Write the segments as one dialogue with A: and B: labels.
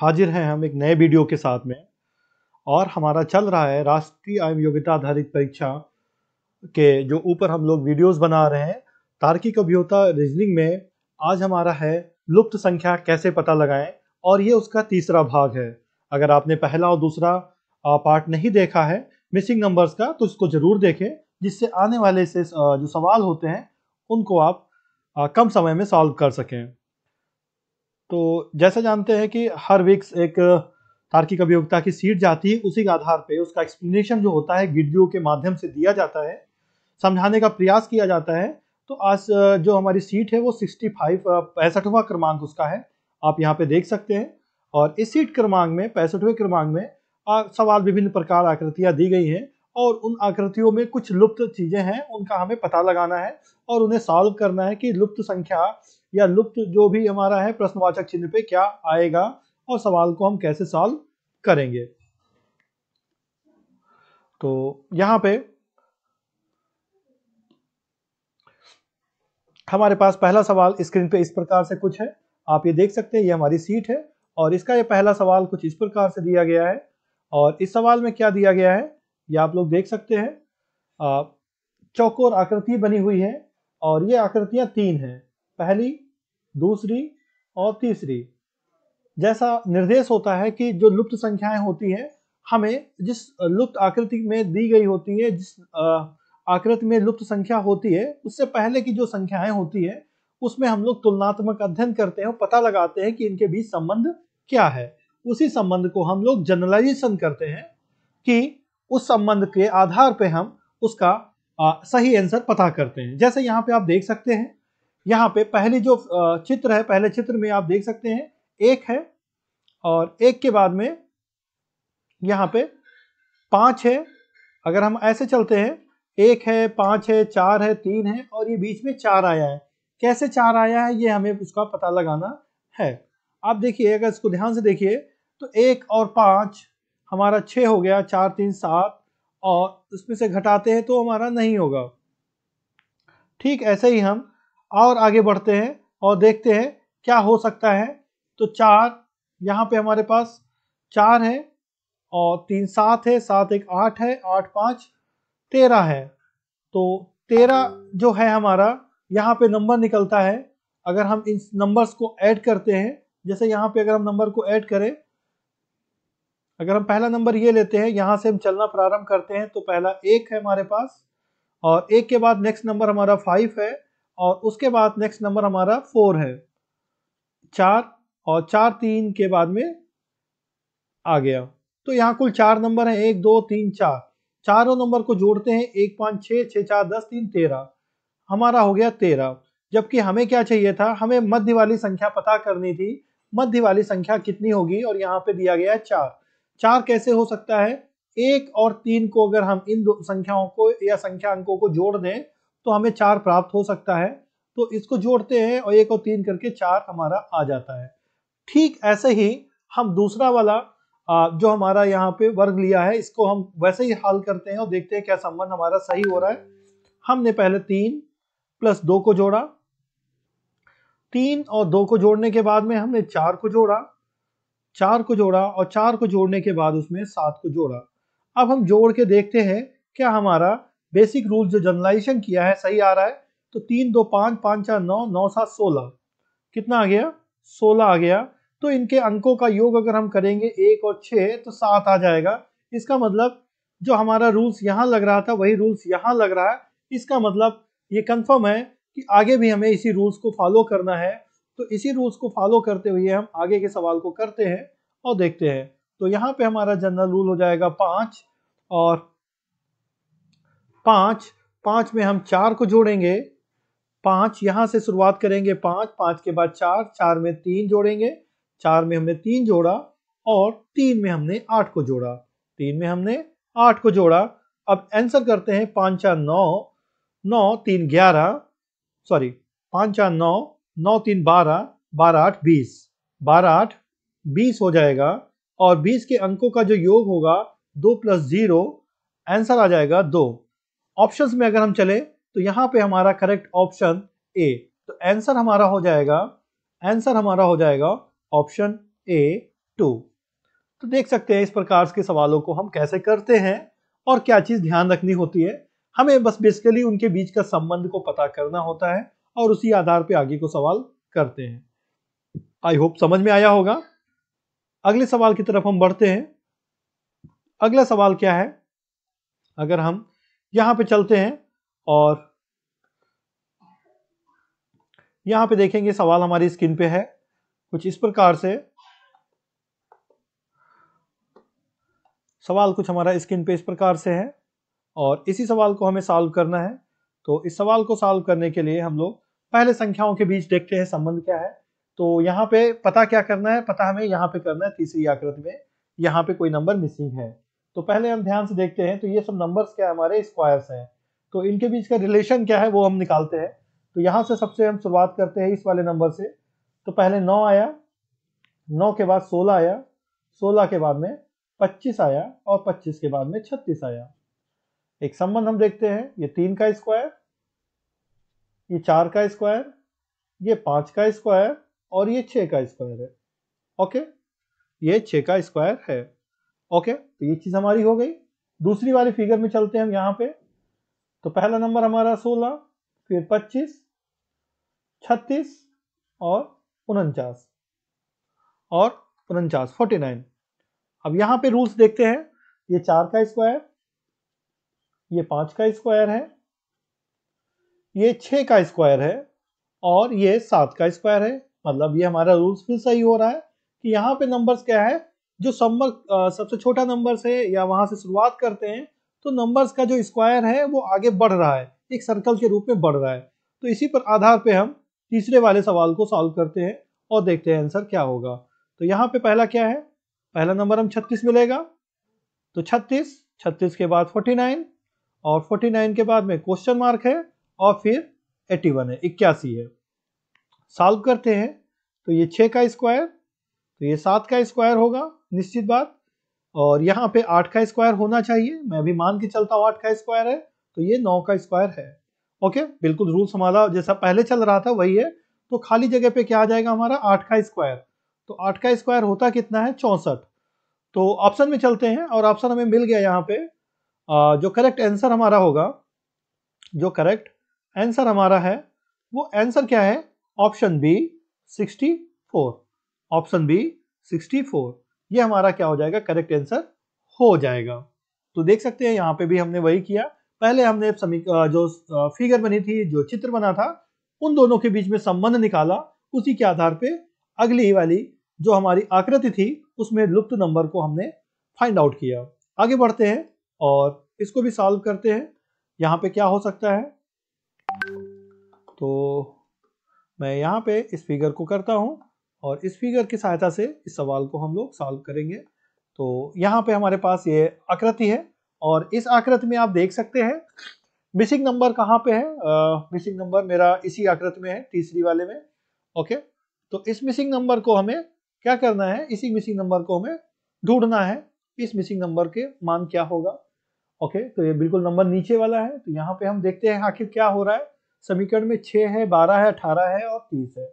A: हाजिर हैं हम एक नए वीडियो के साथ में और हमारा चल रहा है राष्ट्रीय आयु योग्यता आधारित परीक्षा के जो ऊपर हम लोग वीडियोस बना रहे हैं तार्किक अभियोता रीजनिंग में आज हमारा है लुप्त संख्या कैसे पता लगाएं और ये उसका तीसरा भाग है अगर आपने पहला और दूसरा पार्ट नहीं देखा है मिसिंग नंबर्स का तो इसको जरूर देखें जिससे आने वाले से जो सवाल होते हैं उनको आप कम समय में सॉल्व कर सकें तो जैसा जानते हैं कि हर विक्स एक तार्किक अभियोक्ता की सीट जाती है उसी के आधार पर उसका एक्सप्लेनेशन जो होता है गिड्डियों के माध्यम से दिया जाता है समझाने का प्रयास किया जाता है तो आज जो हमारी सीट है वो 65 पैंसठवा क्रमांक उसका है आप यहाँ पे देख सकते हैं और इस सीट क्रमांक में पैंसठवें क्रमांक में सवाल विभिन्न प्रकार आकृतियाँ दी गई हैं और उन आकृतियों में कुछ लुप्त चीजें हैं उनका हमें पता लगाना है और उन्हें सॉल्व करना है कि लुप्त संख्या या लुप्त जो भी हमारा है प्रश्नवाचक चिन्ह पे क्या आएगा और सवाल को हम कैसे सॉल्व करेंगे तो यहाँ पे हमारे पास पहला सवाल स्क्रीन पे इस प्रकार से कुछ है आप ये देख सकते हैं ये हमारी सीट है और इसका ये पहला सवाल कुछ इस प्रकार से दिया गया है और इस सवाल में क्या दिया गया है ये आप लोग देख सकते हैं चौकोर आकृति बनी हुई है और ये आकृतियां तीन हैं पहली दूसरी और तीसरी जैसा निर्देश होता है कि जो लुप्त संख्याएं होती हैं हमें जिस लुप्त आकृति में दी गई होती है जिस आकृति में लुप्त संख्या होती है उससे पहले की जो संख्याएं होती है उसमें हम लोग तुलनात्मक अध्ययन करते हैं पता लगाते हैं कि इनके बीच संबंध क्या है उसी संबंध को हम लोग जनरलाइजेशन करते हैं कि उस संबंध के आधार पर हम उसका आ, सही आंसर पता करते हैं जैसे यहाँ पे आप देख सकते हैं यहाँ पे पहले जो चित्र है पहले चित्र में आप देख सकते हैं एक है और एक के बाद में यहाँ पे पाँच है अगर हम ऐसे चलते हैं एक है पाँच है चार है तीन है और ये बीच में चार आया है कैसे चार आया है ये हमें उसका पता लगाना है आप देखिए अगर इसको ध्यान से देखिए तो एक और पाँच हमारा छः हो गया चार तीन सात और उसमें से घटाते हैं तो हमारा नहीं होगा ठीक ऐसे ही हम और आगे बढ़ते हैं और देखते हैं क्या हो सकता है तो चार यहाँ पे हमारे पास चार है और तीन सात है सात एक आठ है आठ पाँच तेरह है तो तेरह जो है हमारा यहाँ पे नंबर निकलता है अगर हम इन नंबर्स को ऐड करते हैं जैसे यहाँ पे अगर हम नंबर को ऐड करें अगर हम पहला नंबर ये लेते हैं यहाँ से हम चलना प्रारंभ करते हैं तो पहला एक है हमारे पास और एक के बाद नेक्स्ट नंबर हमारा फाइव है और उसके बाद नेक्स्ट नंबर हमारा फोर है चार और चार तीन के बाद में आ गया तो यहाँ कुल चार नंबर है एक दो तीन चार चारों नंबर को जोड़ते हैं एक पाँच छः छः चार दस तीन तेरह हमारा हो गया तेरह जबकि हमें क्या चाहिए था हमें मध्य वाली संख्या पता करनी थी मध्य वाली संख्या कितनी होगी और यहाँ पे दिया गया है चार चार कैसे हो सकता है एक और तीन को अगर हम इन दो संख्याओं को या संख्या अंकों को जोड़ दें तो हमें चार प्राप्त हो सकता है तो इसको जोड़ते हैं और एक और तीन करके चार हमारा आ जाता है ठीक ऐसे ही हम दूसरा वाला जो हमारा यहाँ पे वर्ग लिया है इसको हम वैसे ही हल करते हैं और देखते हैं क्या संबंध हमारा सही हो रहा है हमने पहले तीन प्लस दो को जोड़ा तीन और दो को जोड़ने के बाद में हमने चार को जोड़ा चार को जोड़ा और चार को जोड़ने के बाद उसमें सात को जोड़ा अब हम जोड़ के देखते हैं क्या हमारा बेसिक रूल जो जनरलाइजेशन किया है सही आ रहा है तो तीन दो पाँच पाँच चार नौ नौ सात सोलह कितना आ गया सोलह आ गया तो इनके अंकों का योग अगर हम करेंगे एक और छः तो सात आ जाएगा इसका मतलब जो हमारा रूल्स यहाँ लग रहा था वही रूल्स यहाँ लग रहा है इसका मतलब ये कन्फर्म है कि आगे भी हमें इसी रूल्स को फॉलो करना है तो इसी रूल्स को फॉलो करते हुए हम आगे के सवाल को करते हैं और देखते हैं तो यहाँ पे हमारा जनरल रूल हो जाएगा पाँच और पाँच पाँच में हम चार को जोड़ेंगे पाँच यहाँ से शुरुआत करेंगे पाँच पाँच के बाद चार चार में तीन जोड़ेंगे चार में हमने तीन जोड़ा और तीन में हमने आठ को जोड़ा तीन में हमने आठ को जोड़ा अब आंसर करते हैं पाँच चार नौ नौ तीन ग्यारह सॉरी पाँच चार नौ नौ तीन बारह बारह आठ बीस बारह आठ बीस हो जाएगा और बीस के अंकों का जो योग होगा दो प्लस जीरो आंसर आ जाएगा दो ऑप्शन में अगर हम चले तो यहाँ पे हमारा करेक्ट ऑप्शन ए तो आंसर हमारा हो जाएगा आंसर हमारा हो जाएगा ऑप्शन ए टू तो देख सकते हैं इस प्रकार के सवालों को हम कैसे करते हैं और क्या चीज़ ध्यान रखनी होती है हमें बस बेसिकली उनके बीच का संबंध को पता करना होता है और उसी आधार पर आगे को सवाल करते हैं आई होप समझ में आया होगा अगले सवाल की तरफ हम बढ़ते हैं अगला सवाल क्या है अगर हम यहां पे चलते हैं और यहां पे देखेंगे सवाल हमारी स्क्रीन पे है कुछ इस प्रकार से सवाल कुछ हमारा स्क्रीन पे इस प्रकार से है और इसी सवाल को हमें सॉल्व करना है तो इस सवाल को सॉल्व करने के लिए हम लोग पहले संख्याओं के बीच देखते हैं संबंध क्या है तो यहाँ पे पता क्या करना है पता हमें यहाँ पे करना है तीसरी आकृति में यहाँ पे कोई नंबर मिसिंग है तो पहले हम ध्यान से देखते हैं तो ये सब नंबर्स क्या हमारे स्क्वायर्स हैं तो इनके बीच का रिलेशन क्या है वो हम निकालते हैं तो यहाँ से सबसे हम शुरुआत करते हैं इस वाले नंबर से तो पहले नौ आया नौ के बाद सोलह आया सोलह के बाद में पच्चीस आया और पच्चीस के बाद में छत्तीस आया एक संबंध हम देखते हैं ये तीन का स्क्वायर ये चार का स्क्वायर ये पांच का स्क्वायर और ये छ का स्क्वायर है ओके ये छ का स्क्वायर है ओके तो ये चीज़ हमारी हो गई दूसरी वाली फिगर में चलते हैं हम यहां पे तो पहला नंबर हमारा सोलह फिर पच्चीस छत्तीस और उनचास और उनचास फोर्टी नाइन अब यहां पे रूल्स देखते हैं ये चार का स्क्वायर ये पांच का स्क्वायर है ये छः का स्क्वायर है और ये सात का स्क्वायर है मतलब ये हमारा रूल्स फिर सही हो रहा है कि यहाँ पे नंबर्स क्या है जो सम्मक सबसे छोटा नंबर से या वहाँ से शुरुआत करते हैं तो नंबर्स का जो स्क्वायर है वो आगे बढ़ रहा है एक सर्कल के रूप में बढ़ रहा है तो इसी पर आधार पे हम तीसरे वाले सवाल को सॉल्व करते हैं और देखते हैं आंसर क्या होगा तो यहाँ पे पहला क्या है पहला नंबर हम छत्तीस मिलेगा तो छत्तीस छत्तीस के बाद नाइन और 49 के बाद में क्वेश्चन मार्क है और फिर एटी वन है इक्यासी है सॉल्व करते हैं तो ये छः का स्क्वायर तो ये सात का स्क्वायर होगा निश्चित बात और यहाँ पे आठ का स्क्वायर होना चाहिए मैं अभी मान के चलता हूँ आठ का स्क्वायर है तो ये नौ का स्क्वायर है ओके बिल्कुल रूल हमारा जैसा पहले चल रहा था वही है तो खाली जगह पे क्या आ जाएगा हमारा आठ का स्क्वायर तो आठ का स्क्वायर होता कितना है चौंसठ तो ऑप्शन में चलते हैं और ऑप्शन हमें मिल गया यहाँ पे जो करेक्ट आंसर हमारा होगा जो करेक्ट आंसर हमारा है वो आंसर क्या है ऑप्शन बी 64 ऑप्शन बी 64 ये हमारा क्या हो जाएगा करेक्ट आंसर हो जाएगा तो देख सकते हैं यहाँ पे भी हमने वही किया पहले हमने जो फिगर बनी थी जो चित्र बना था उन दोनों के बीच में संबंध निकाला उसी के आधार पे अगली वाली जो हमारी आकृति थी उसमें लुप्त नंबर को हमने फाइंड आउट किया आगे बढ़ते हैं और इसको भी सॉल्व करते हैं यहाँ पे क्या हो सकता है तो मैं यहाँ पे इस फिगर को करता हूँ और इस फिगर की सहायता से इस सवाल को हम लोग सॉल्व करेंगे तो यहाँ पे हमारे पास ये आकृति है और इस आकृति में आप देख सकते हैं मिसिंग नंबर कहाँ पे है मिसिंग uh, नंबर मेरा इसी आकृति में है तीसरी वाले में ओके okay? तो इस मिसिंग नंबर को हमें क्या करना है इसी मिसिंग नंबर को हमें ढूंढना है इस मिसिंग नंबर के मान क्या होगा ओके okay? तो ये बिल्कुल नंबर नीचे वाला है तो यहाँ पे हम देखते हैं आखिर क्या हो रहा है समीकरण में छः है बारह है अठारह है और तीस है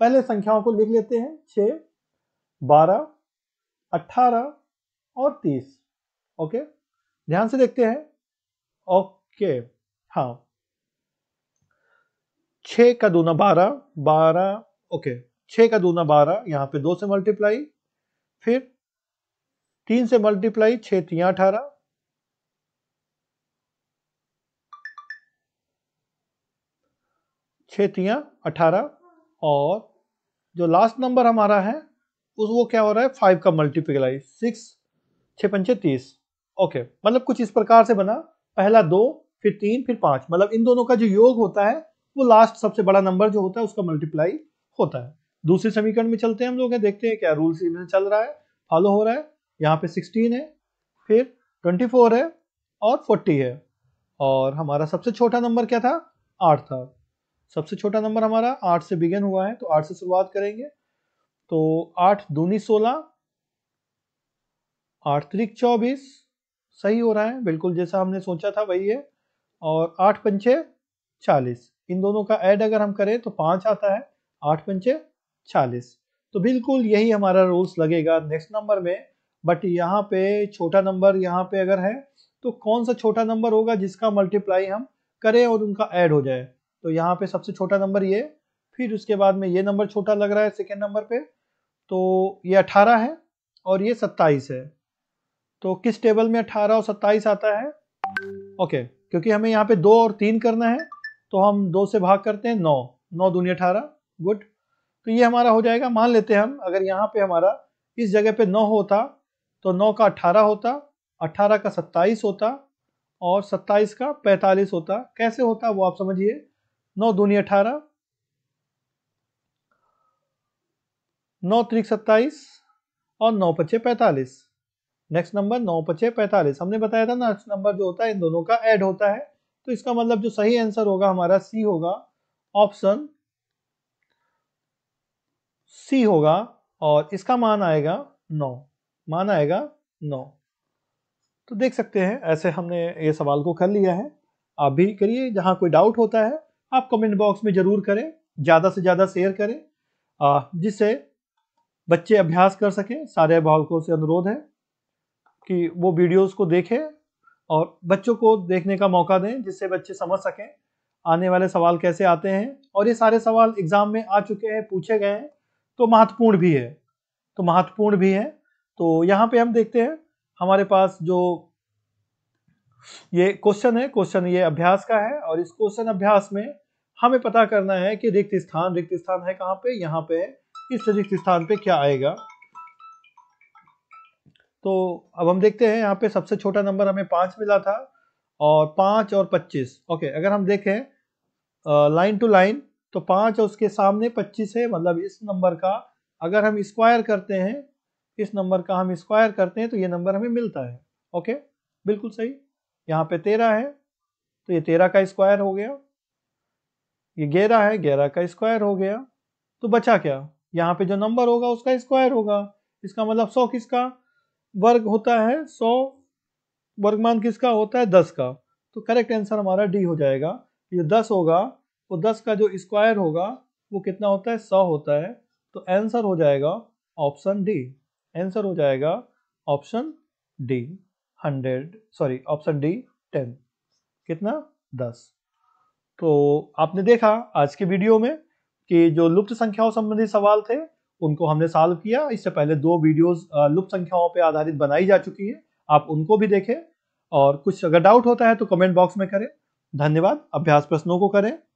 A: पहले संख्याओं को लिख लेते हैं छः बारह अट्ठारह और तीस ओके ध्यान से देखते हैं ओके हाँ छः का दूना बारह बारह ओके छः का दूना बारह यहाँ पे दो से मल्टीप्लाई फिर तीन से मल्टीप्लाई छः अठारह छतियाँ अठारह और जो लास्ट नंबर हमारा है उस वो क्या हो रहा है फाइव का मल्टीप्लाई सिक्स छः पंचे तीस ओके मतलब कुछ इस प्रकार से बना पहला दो फिर तीन फिर पाँच मतलब इन दोनों का जो योग होता है वो लास्ट सबसे बड़ा नंबर जो होता है उसका मल्टीप्लाई होता है दूसरे समीकरण में चलते हैं हम लोग हैं देखते हैं क्या रूल सीरीज चल रहा है फॉलो हो रहा है यहाँ पे सिक्सटीन है फिर ट्वेंटी फोर है और फोर्टी है और हमारा सबसे छोटा नंबर क्या था आठ था सबसे छोटा नंबर हमारा आठ से बिगेन हुआ है तो आठ से शुरुआत करेंगे तो आठ दूनी सोलह आठ त्रिक चौबीस सही हो रहा है बिल्कुल जैसा हमने सोचा था वही है और आठ पंचे चालीस इन दोनों का ऐड अगर हम करें तो पांच आता है आठ पंचे चालीस तो बिल्कुल यही हमारा रूल्स लगेगा नेक्स्ट नंबर में बट यहाँ पे छोटा नंबर यहाँ पे अगर है तो कौन सा छोटा नंबर होगा जिसका मल्टीप्लाई हम करें और उनका ऐड हो जाए तो यहाँ पे सबसे छोटा नंबर ये फिर उसके बाद में ये नंबर छोटा लग रहा है सेकेंड नंबर पे तो ये अठारह है और ये सत्ताईस है तो किस टेबल में अठारह और सत्ताईस आता है ओके क्योंकि हमें यहाँ पे दो और तीन करना है तो हम दो से भाग करते हैं नौ नौ दूनी अठारह गुड तो ये हमारा हो जाएगा मान लेते हैं हम अगर यहाँ पे हमारा इस जगह पे नौ होता तो नौ का अठारह होता अठारह का सत्ताईस होता और सत्ताईस का पैंतालीस होता कैसे होता वो आप समझिए नौ दूनी अठारह नौ त्रिक सत्ताईस और नौ पच्चे पैंतालीस नेक्स्ट नंबर नौ पच्चे पैंतालीस हमने बताया था नेक्स्ट नंबर जो होता है इन दोनों का ऐड होता है तो इसका मतलब जो सही आंसर होगा हमारा सी होगा ऑप्शन सी होगा और इसका मान आएगा नौ मान आएगा नौ तो देख सकते हैं ऐसे हमने ये सवाल को कर लिया है आप भी करिए जहां कोई डाउट होता है आप कमेंट बॉक्स में ज़रूर करें ज़्यादा से ज़्यादा शेयर करें जिससे बच्चे अभ्यास कर सकें सारे अभिभावकों से अनुरोध है कि वो वीडियोस को देखें और बच्चों को देखने का मौका दें जिससे बच्चे समझ सकें आने वाले सवाल कैसे आते हैं और ये सारे सवाल एग्ज़ाम में आ चुके हैं पूछे गए हैं तो महत्वपूर्ण भी है तो महत्वपूर्ण भी है तो यहाँ पे हम देखते हैं हमारे पास जो ये क्वेश्चन है क्वेश्चन ये अभ्यास का है और इस क्वेश्चन अभ्यास में हमें पता करना है कि रिक्त स्थान रिक्त स्थान है कहां पे यहां पे इस रिक्त स्थान पे क्या आएगा तो अब हम देखते हैं यहाँ पे सबसे छोटा नंबर हमें पांच मिला था और पांच और पच्चीस ओके अगर हम देखें लाइन टू लाइन तो पांच और उसके सामने पच्चीस है मतलब इस नंबर का अगर हम स्क्वायर करते हैं इस नंबर का हम स्क्वायर करते हैं तो ये नंबर हमें मिलता है ओके बिल्कुल सही यहाँ पे तेरह है तो ये तेरह का स्क्वायर हो गया ये ग्यारह है ग्यारह का स्क्वायर हो गया तो बचा क्या यहाँ पे जो नंबर होगा उसका स्क्वायर होगा इसका मतलब सौ किसका वर्ग होता है सौ वर्गमान किसका होता है दस का तो करेक्ट आंसर हमारा डी हो जाएगा ये दस होगा तो दस का जो स्क्वायर होगा वो कितना होता है सौ होता है तो आंसर हो जाएगा ऑप्शन डी आंसर हो जाएगा option D hundred sorry option D ten कितना दस तो आपने देखा आज के वीडियो में कि जो लुप्त संख्याओं संबंधी सवाल थे उनको हमने सॉल्व किया इससे पहले दो वीडियोस लुप्त संख्याओं पर आधारित बनाई जा चुकी है आप उनको भी देखें और कुछ अगर डाउट होता है तो कमेंट बॉक्स में करें धन्यवाद अभ्यास प्रश्नों को करें